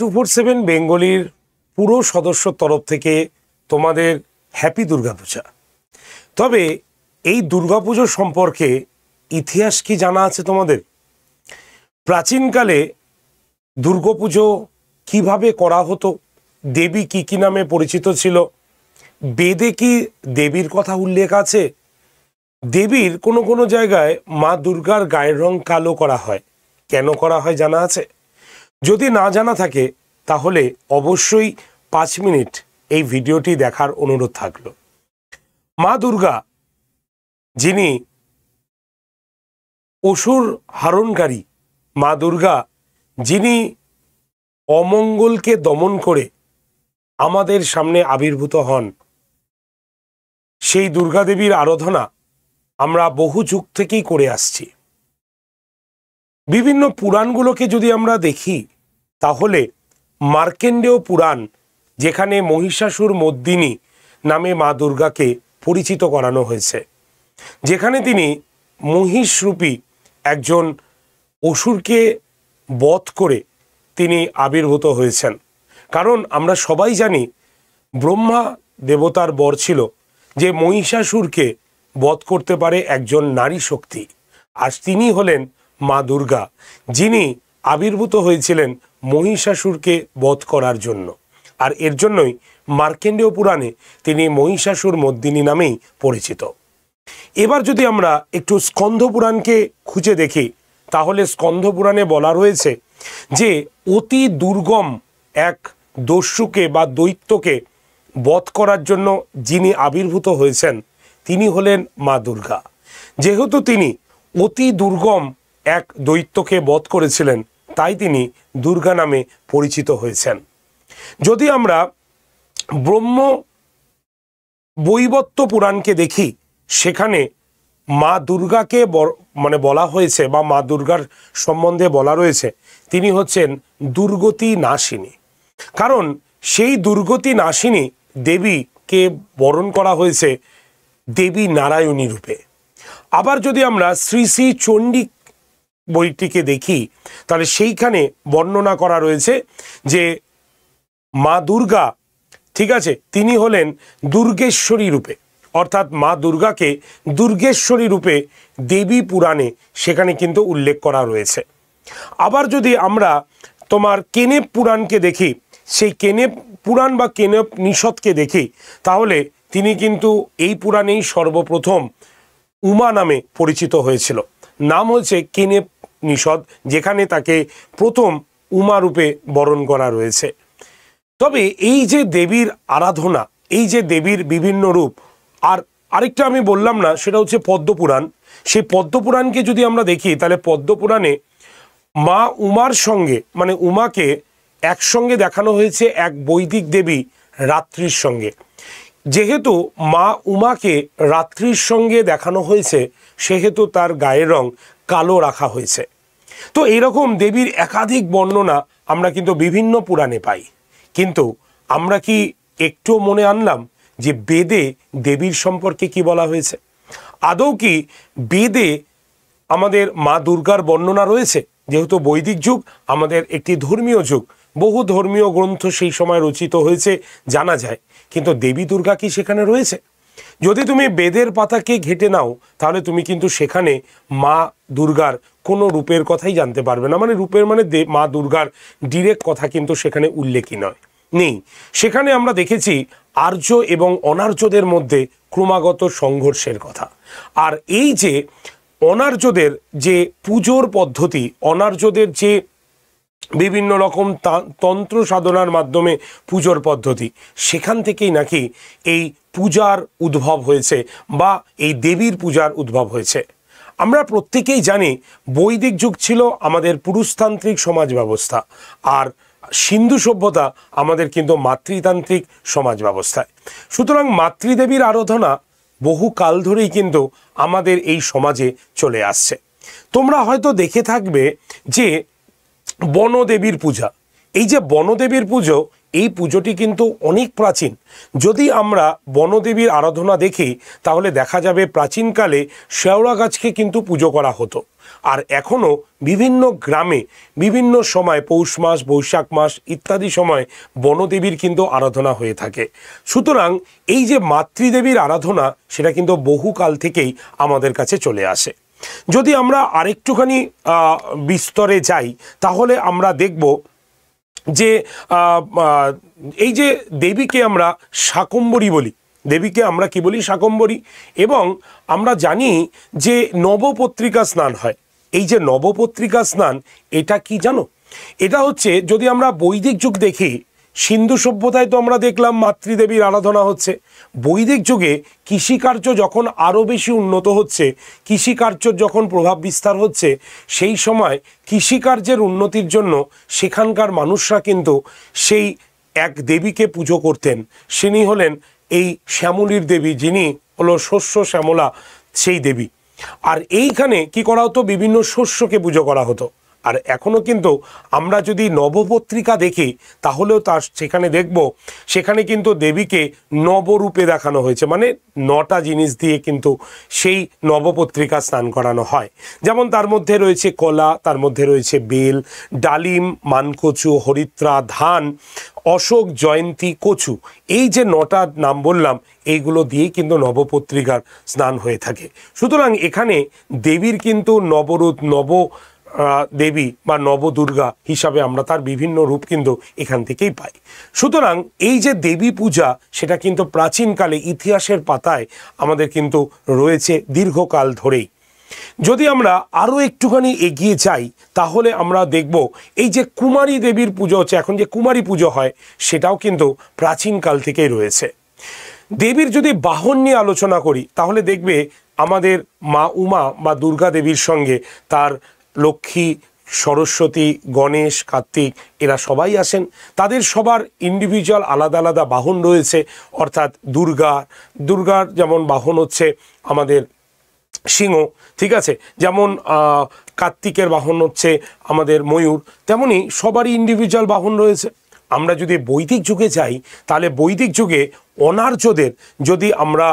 two four seven বেঙ্গলির পুরো সদস্যর তরফ থেকে তোমাদের হ্যাপি দুর্গাপূজা তবে এই দুর্গাপুজো সম্পর্কে ইতিহাস কি জানা আছে তোমাদের প্রাচীনকালে দুর্গাপুজো কিভাবে করা হতো দেবী কি কি নামে পরিচিত ছিল বেদে কি দেবীর কথা উল্লেখ আছে দেবীর কোনো কোনো জায়গায় মা দুর্গার গায়ের রং কালো করা হয় কেন করা হয় জানা আছে যদি না জানা থাকে তাহলে অবশ্যই পাঁচ মিনিট এই ভিডিওটি দেখার অনুরোধ থাকল মা দুর্গা যিনি অসুর হারণকারী মা দুর্গা যিনি অমঙ্গলকে দমন করে আমাদের সামনে আবির্ভূত হন সেই দুর্গাদেবীর আরাধনা আমরা বহু যুগ থেকেই করে আসছি বিভিন্ন পুরাণগুলোকে যদি আমরা দেখি তাহলে মার্কেন্ডেয় পুরাণ যেখানে মহিষাসুর মদ্দিনী নামে মা দুর্গাকে পরিচিত করানো হয়েছে যেখানে তিনি মহিষরূপী একজন অসুরকে বধ করে তিনি আবির্ভূত হয়েছেন কারণ আমরা সবাই জানি ব্রহ্মা দেবতার বর ছিল যে মহিষাসুরকে বধ করতে পারে একজন নারী শক্তি আর তিনি হলেন মা দুর্গা যিনি আবির্ভূত হয়েছিলেন মহিষাসুরকে বধ করার জন্য আর এর জন্যই মার্কেন্ডীয় পুরাণে তিনি মহিষাসুর মদ্দিনী নামেই পরিচিত এবার যদি আমরা একটু স্কন্ধ পুরাণকে খুঁজে দেখি তাহলে স্কন্ধ পুরাণে বলা রয়েছে যে অতি দুর্গম এক দস্যুকে বা দৈত্যকে বধ করার জন্য যিনি আবির্ভূত হয়েছেন তিনি হলেন মা দুর্গা যেহেতু তিনি অতি দুর্গম এক দৈত্যকে বধ করেছিলেন তাই তিনি দুর্গা নামে পরিচিত হয়েছেন যদি আমরা ব্রহ্ম বৈবত্ত পুরাণকে দেখি সেখানে মা দুর্গাকে মানে বলা হয়েছে বা মা দুর্গার সম্বন্ধে বলা রয়েছে তিনি হচ্ছেন দুর্গতি নাশিনী কারণ সেই দুর্গতি নাশিনী দেবীকে বরণ করা হয়েছে দেবী নারায়ণী রূপে আবার যদি আমরা শ্রী শ্রী চণ্ডী বইটিকে দেখি তাহলে সেইখানে বর্ণনা করা রয়েছে যে মা দুর্গা ঠিক আছে তিনি হলেন দুর্গেশ্বরী রূপে অর্থাৎ মা দুর্গাকে দুর্গেশ্বরী রূপে দেবী পুরাণে সেখানে কিন্তু উল্লেখ করা রয়েছে আবার যদি আমরা তোমার কেনেপ পুরাণকে দেখি সেই কেনেপ পুরাণ বা কেনেপ নিষদকে দেখি তাহলে তিনি কিন্তু এই পুরাণেই সর্বপ্রথম উমা নামে পরিচিত হয়েছিল নাম হচ্ছে কেনে নিষদ যেখানে তাকে প্রথম উমারূপে বরণ করা রয়েছে তবে এই যে দেবীর আরাধনা এই যে দেবীর বিভিন্ন রূপ আর আরেকটা আমি বললাম না সেটা হচ্ছে পদ্মপুরাণ সেই পদ্মপুরাণকে যদি আমরা দেখি তাহলে পদ্মপুরাণে মা উমার সঙ্গে মানে উমাকে একসঙ্গে দেখানো হয়েছে এক বৈদিক দেবী রাত্রির সঙ্গে যেহেতু মা উমাকে রাত্রির সঙ্গে দেখানো হয়েছে সেহেতু তার গায়ের রং কালো রাখা হয়েছে তো এইরকম দেবীর একাধিক বর্ণনা আমরা কিন্তু বিভিন্ন পুরাণে পাই কিন্তু আমরা কি একটু মনে আনলাম যে বেদে দেবীর সম্পর্কে কি বলা হয়েছে আদৌ কি বেদে আমাদের মা দুর্গার বর্ণনা রয়েছে যেহেতু বৈদিক যুগ আমাদের একটি ধর্মীয় যুগ বহু ধর্মীয় গ্রন্থ সেই সময় রচিত হয়েছে জানা যায় কিন্তু দেবী দুর্গা কি সেখানে রয়েছে যদি তুমি বেদের পাতাকে ঘেটে নাও তাহলে তুমি কিন্তু সেখানে মা দুর্গার কোনো রূপের কথাই জানতে পারবে না মানে রূপের মানে মা দুর্গার ডিরেক্ট কথা কিন্তু সেখানে উল্লেখই নয় নেই সেখানে আমরা দেখেছি আর্য এবং অনার্যদের মধ্যে ক্রমাগত সংঘর্ষের কথা আর এই যে অনার্যদের যে পুজোর পদ্ধতি অনার্যদের যে বিভিন্ন রকম তন্ত্র সাধনার মাধ্যমে পুজোর পদ্ধতি সেখান থেকেই নাকি এই পূজার উদ্ভব হয়েছে বা এই দেবীর পূজার উদ্ভব হয়েছে আমরা প্রত্যেকেই জানি বৈদিক যুগ ছিল আমাদের পুরুষতান্ত্রিক সমাজ ব্যবস্থা আর সিন্ধু সভ্যতা আমাদের কিন্তু মাতৃতান্ত্রিক সমাজ ব্যবস্থায় সুতরাং মাতৃদেবীর আরাধনা বহু কাল ধরেই কিন্তু আমাদের এই সমাজে চলে আসছে তোমরা হয়তো দেখে থাকবে যে বনদেবীর পূজা এই যে বনদেবীর পুজো এই পুজোটি কিন্তু অনেক প্রাচীন যদি আমরা বনদেবীর আরাধনা দেখি তাহলে দেখা যাবে প্রাচীনকালে শেওড়া গাছকে কিন্তু পুজো করা হতো আর এখনও বিভিন্ন গ্রামে বিভিন্ন সময় পৌষ মাস বৈশাখ মাস ইত্যাদি সময় বনদেবীর কিন্তু আরাধনা হয়ে থাকে সুতরাং এই যে মাতৃদেবীর আরাধনা সেটা কিন্তু বহুকাল থেকেই আমাদের কাছে চলে আসে যদি আমরা আরেকটুখানি বিস্তরে যাই তাহলে আমরা দেখব যে এই যে দেবীকে আমরা শাকম্বরী বলি দেবীকে আমরা কি বলি শাকম্বরী এবং আমরা জানি যে নবপত্রিকা স্নান হয় এই যে নবপত্রিকা স্নান এটা কি জানো এটা হচ্ছে যদি আমরা বৈদিক যুগ দেখি সিন্ধু সভ্যতায় তো আমরা দেখলাম মাতৃদেবীর আরাধনা হচ্ছে বৈদিক যুগে কৃষিকার্য যখন আরও বেশি উন্নত হচ্ছে কৃষিকার্য যখন প্রভাব বিস্তার হচ্ছে সেই সময় কৃষিকার্যের উন্নতির জন্য সেখানকার মানুষরা কিন্তু সেই এক দেবীকে পুজো করতেন তিনি হলেন এই শ্যামলীর দেবী যিনি হলো শস্য শ্যামলা সেই দেবী আর এইখানে কি করা হতো বিভিন্ন শস্যকে পুজো করা হতো আর এখনও কিন্তু আমরা যদি নবপত্রিকা দেখি তাহলেও তার সেখানে দেখব সেখানে কিন্তু দেবীকে নবরূপে দেখানো হয়েছে মানে নটা জিনিস দিয়ে কিন্তু সেই নবপত্রিকা স্নান করানো হয় যেমন তার মধ্যে রয়েছে কলা তার মধ্যে রয়েছে বেল ডালিম মানকচু হরিত্রা ধান অশোক জয়ন্তী কচু এই যে নটা নাম বললাম এইগুলো দিয়েই কিন্তু নবপত্রিকার স্নান হয়ে থাকে সুতরাং এখানে দেবীর কিন্তু নবরূপ নব দেবী বা নবদুর্গা হিসাবে আমরা তার বিভিন্ন রূপ কিন্তু এখান থেকেই পাই সুতরাং এই যে দেবী পূজা সেটা কিন্তু প্রাচীনকালে ইতিহাসের পাতায় আমাদের কিন্তু রয়েছে দীর্ঘকাল ধরেই যদি আমরা আরও একটুখানি এগিয়ে যাই তাহলে আমরা দেখব এই যে কুমারী দেবীর পুজো হচ্ছে এখন যে কুমারী পুজো হয় সেটাও কিন্তু প্রাচীনকাল থেকেই রয়েছে দেবীর যদি বাহন নিয়ে আলোচনা করি তাহলে দেখবে আমাদের মা উমা বা দুর্গা দেবীর সঙ্গে তার লক্ষ্মী সরস্বতী গণেশ কার্তিক এরা সবাই আসেন তাদের সবার ইন্ডিভিজুয়াল আলাদা আলাদা বাহন রয়েছে অর্থাৎ দুর্গা দুর্গার যেমন বাহন হচ্ছে আমাদের সিংহ ঠিক আছে যেমন কার্তিকের বাহন হচ্ছে আমাদের ময়ূর তেমনি সবারই ইন্ডিভিজুয়াল বাহন রয়েছে আমরা যদি বৈদিক যুগে যাই তাহলে বৈদিক যুগে অনার্যদের যদি আমরা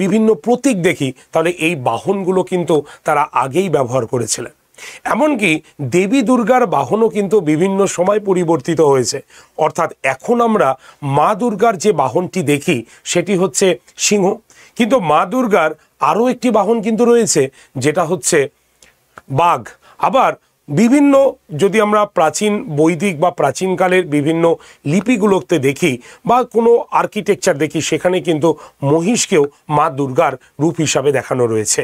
বিভিন্ন প্রতীক দেখি তাহলে এই বাহনগুলো কিন্তু তারা আগেই ব্যবহার করেছিলেন এমনকি দেবী দুর্গার বাহনও কিন্তু বিভিন্ন সময় পরিবর্তিত হয়েছে অর্থাৎ এখন আমরা মা দুর্গার যে বাহনটি দেখি সেটি হচ্ছে সিংহ কিন্তু মা দুর্গার আরও একটি বাহন কিন্তু রয়েছে যেটা হচ্ছে বাঘ আবার বিভিন্ন যদি আমরা প্রাচীন বৈদিক বা প্রাচীনকালের বিভিন্ন লিপিগুলোতে দেখি বা কোনো আর্কিটেকচার দেখি সেখানে কিন্তু মহিষকেও মা দুর্গার রূপ হিসাবে দেখানো রয়েছে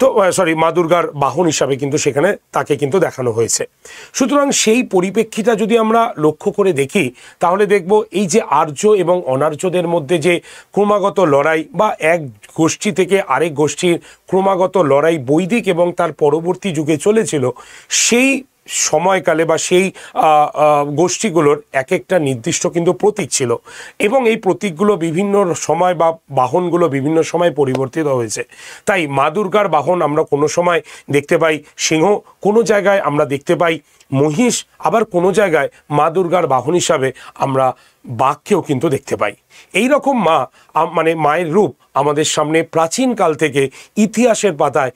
তো সরি মা দুর্গার বাহন হিসাবে কিন্তু সেখানে তাকে কিন্তু দেখানো হয়েছে সুতরাং সেই পরিপ্রেক্ষিটা যদি আমরা লক্ষ্য করে দেখি তাহলে দেখব এই যে আর্য এবং অনার্যদের মধ্যে যে ক্রমাগত লড়াই বা এক গোষ্ঠী থেকে আরেক গোষ্ঠীর ক্রমাগত লড়াই বৈদিক এবং তার পরবর্তী যুগে চলেছিল সেই সময়কালে বা সেই গোষ্ঠীগুলোর এক একটা নির্দিষ্ট কিন্তু প্রতীক ছিল এবং এই প্রতীকগুলো বিভিন্ন সময় বা বাহনগুলো বিভিন্ন সময় পরিবর্তিত হয়েছে তাই মা দুর্গার বাহন আমরা কোনো সময় দেখতে পাই সিংহ কোনো জায়গায় আমরা দেখতে পাই মহিষ আবার কোনো জায়গায় মা দুর্গার বাহন হিসাবে আমরা বাঘকেও কিন্তু দেখতে পাই এই রকম মা মানে মায়ের রূপ আমাদের সামনে প্রাচীনকাল থেকে ইতিহাসের পাতায়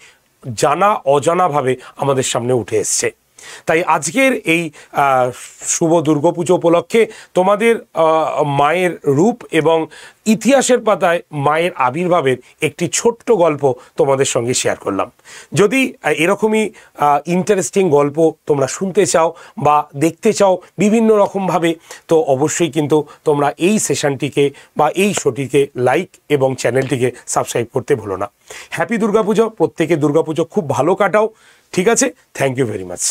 জানা অজানাভাবে আমাদের সামনে উঠে এসছে তাই আজকের এই শুভ দুর্গাপুজো উপলক্ষে তোমাদের মায়ের রূপ এবং ইতিহাসের পাতায় মায়ের আবির্ভাবের একটি ছোট্ট গল্প তোমাদের সঙ্গে শেয়ার করলাম যদি এরকমই ইন্টারেস্টিং গল্প তোমরা শুনতে চাও বা দেখতে চাও বিভিন্ন রকমভাবে তো অবশ্যই কিন্তু তোমরা এই সেশনটিকে বা এই শোটিকে লাইক এবং চ্যানেলটিকে সাবস্ক্রাইব করতে ভুলো না হ্যাপি দুর্গাপুজো প্রত্যেকে দুর্গাপুজো খুব ভালো কাটাও ঠিক আছে থ্যাংক ইউ ভেরি মাচ